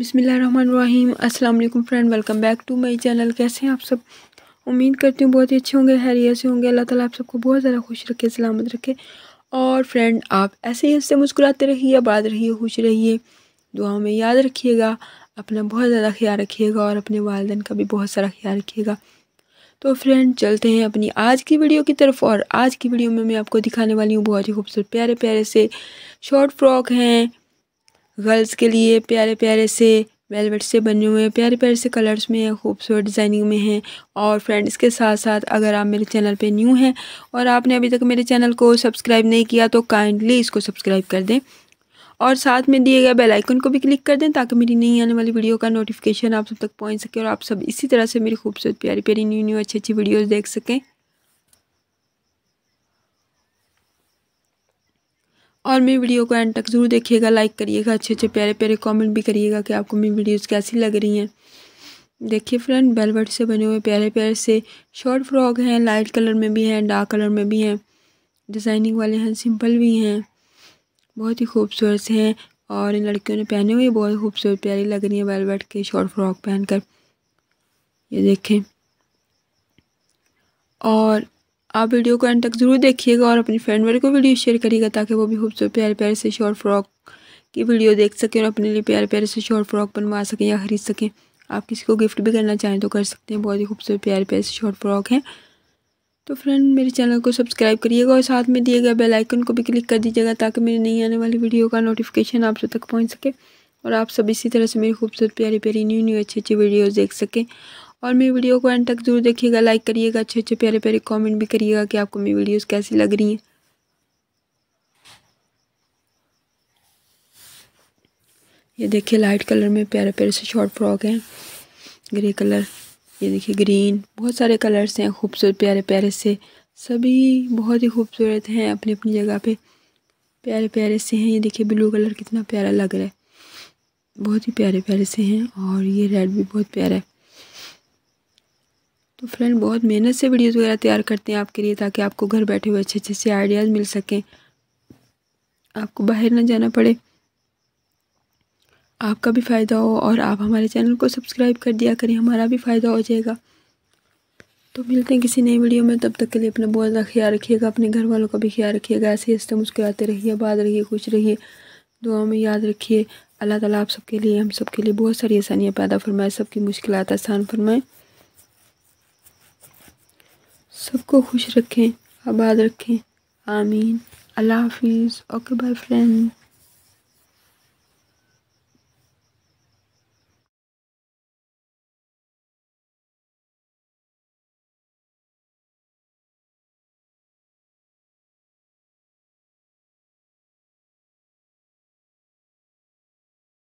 बिसमीम अस्सलाम वालेकुम friend welcome back to my channel कैसे हैं आप सब उम्मीद करती हूँ बहुत ही अच्छे होंगे हैरियत से होंगे अल्लाह ताला आप सबको बहुत ज़्यादा खुश रखे सलामत रखे और फ्रेंड आप ऐसे ही हंसते मुस्कुराते रहिए आबाद रहिए खुश रहिए दुआओं में याद रखिएगा अपना बहुत ज़्यादा ख्याल रखिएगा और अपने वालदेन का भी बहुत सारा ख्याल रखिएगा तो फ्रेंड चलते हैं अपनी आज की वीडियो की तरफ और आज की वीडियो में मैं आपको दिखाने वाली हूँ बहुत ही खूबसूरत प्यारे प्यारे से शॉर्ट फ्रॉक हैं गर्ल्स के लिए प्यारे प्यारे से वेलवेट से बने हुए हैं प्यारे प्यारे से कलर्स में हैं खूबसूरत डिज़ाइनिंग में हैं और फ्रेंड्स के साथ साथ अगर आप मेरे चैनल पे न्यू हैं और आपने अभी तक मेरे चैनल को सब्सक्राइब नहीं किया तो काइंडली इसको सब्सक्राइब कर दें और साथ में दिए गए बेल आइकन को भी क्लिक कर दें ताकि मेरी नई आने वाली वीडियो का नोटिफिकेशन आप सब तक पहुँच सके और आप सब इसी तरह से मेरी खूबसूरत प्यारी प्यारी न्यू न्यू अच्छी अच्छी वीडियोज़ देख सकें और मेरी वीडियो को एंड तक ज़रूर देखिएगा लाइक करिएगा अच्छे अच्छे प्यारे प्यारे कमेंट भी करिएगा कि आपको मेरी वीडियोस कैसी लग रही हैं देखिए फ्रेंड बेलवेट से बने हुए प्यारे प्यारे से शॉर्ट फ्रॉक हैं लाइट कलर में भी हैं डार्क कलर में भी हैं डिज़ाइनिंग वाले हैं सिंपल भी हैं बहुत ही खूबसूरत से हैं और इन लड़कियों ने पहने हुए बहुत खूबसूरत प्यारी लग रही है वेलवेट के शॉर्ट फ्रॉक पहनकर ये देखें और आप वीडियो को एंड तक ज़रूर देखिएगा और अपनी फ्रेंड वर्ग को वीडियो शेयर करिएगा ताकि वो भी खूबसूरत प्यारे प्यारे से शॉर्ट फ्रॉक की वीडियो देख सकें और अपने लिए प्यारे प्यारे से शॉर्ट फ्रॉक बनवा सकें या ख़रीद सकें आप किसी को गिफ्ट भी करना चाहें तो कर सकते हैं बहुत ही खूबसूरत प्यारे प्यारे से शॉर्ट फ्रॉक हैं तो फ्रेंड मेरे चैनल को सब्सक्राइब करिएगा और साथ में दिए गए बेल आइकन को भी क्लिक कर दीजिएगा ताकि मेरी नई आने वाली वीडियो का नोटिफिकेशन आप सब तक पहुंच सके और आप सब इसी तरह से मेरी खूबसूरत प्यारी प्यारी न्यू न्यू अच्छी अच्छी वीडियोस देख सकें और मेरी वीडियो को एंड तक जरूर देखिएगा लाइक करिएगा अच्छे अच्छे प्यारे प्यारे कमेंट भी करिएगा कि आपको मेरी वीडियोस कैसी लग रही हैं ये देखिए लाइट कलर में प्यारे प्यारे से शॉर्ट फ्रॉक हैं ग्रे कलर ये देखिए ग्रीन बहुत सारे कलर्स हैं खूबसूरत प्यारे प्यारे से सभी बहुत ही खूबसूरत हैं अपनी अपनी जगह पे प्यारे प्यारे से हैं ये देखिए ब्लू कलर कितना प्यारा लग रहा है बहुत ही प्यारे प्यारे से हैं और ये रेड भी बहुत प्यारा है फ्रेंड बहुत मेहनत से वीडियोज़ वगैरह तैयार करते हैं आपके लिए ताकि आपको घर बैठे हुए अच्छे अच्छे से आइडियाज़ मिल सकें आपको बाहर ना जाना पड़े आपका भी फ़ायदा हो और आप हमारे चैनल को सब्सक्राइब कर दिया करें हमारा भी फ़ायदा हो जाएगा तो मिलते हैं किसी नई वीडियो में तब तक के लिए अपना बहुत ज़्यादा ख्याल रखिएगा अपने घर वालों का भी ख्याल रखिएगा ऐसे हंसते मुस्कुराते रहिए बात रहिए खुश रहिए दुआ में याद रखिए अल्लाह ताला आप सबके लिए हम सबके लिए बहुत सारी आसानियाँ पैदा फरमाए सबकी मुश्किलात आसान फरमाएँ सबको खुश रखें आबाद रखें आमीन अल्लाह हाफिज़ ओके बाय फ्रेंड